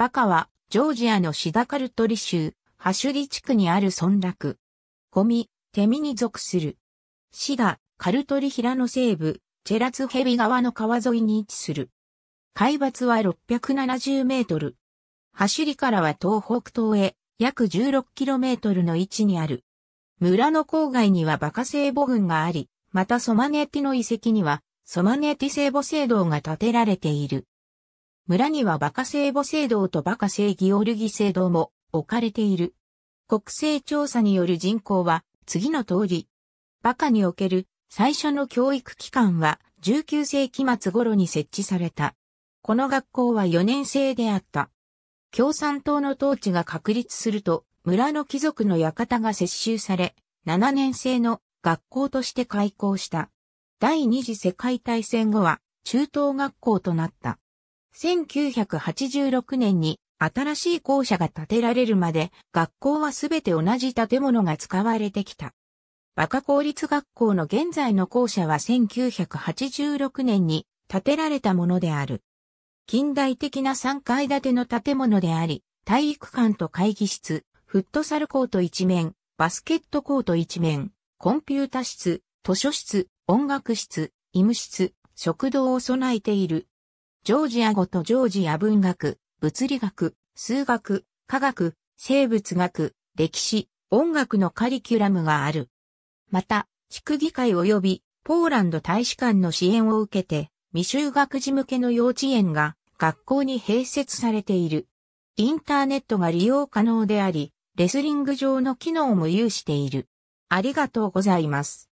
バカは、ジョージアのシダカルトリ州、ハシュリ地区にある村落。ゴミ、テミに属する。シダ、カルトリ平の西部、チェラツヘビ川の川沿いに位置する。海抜は670メートル。走りからは東北東へ約1 6キロメートルの位置にある。村の郊外にはバカ聖母軍があり、またソマネティの遺跡にはソマネティ聖母聖堂が建てられている。村にはバカ聖母聖堂とバカ聖ギオルギ聖堂も置かれている。国勢調査による人口は次の通り。バカにおける最初の教育機関は19世紀末頃に設置された。この学校は4年生であった。共産党の統治が確立すると村の貴族の館が接収され、7年生の学校として開校した。第二次世界大戦後は中等学校となった。1986年に新しい校舎が建てられるまで学校はすべて同じ建物が使われてきた。バカ公立学校の現在の校舎は1986年に建てられたものである。近代的な3階建ての建物であり、体育館と会議室、フットサルコート一面、バスケットコート一面、コンピュータ室、図書室、音楽室、医務室、食堂を備えているジョージア語とジョージア文学、物理学、数学、科学、生物学、歴史、音楽のカリキュラムがある。また、地区議会及びポーランド大使館の支援を受けて、未就学児向けの幼稚園が学校に併設されている。インターネットが利用可能であり、レスリング上の機能も有している。ありがとうございます。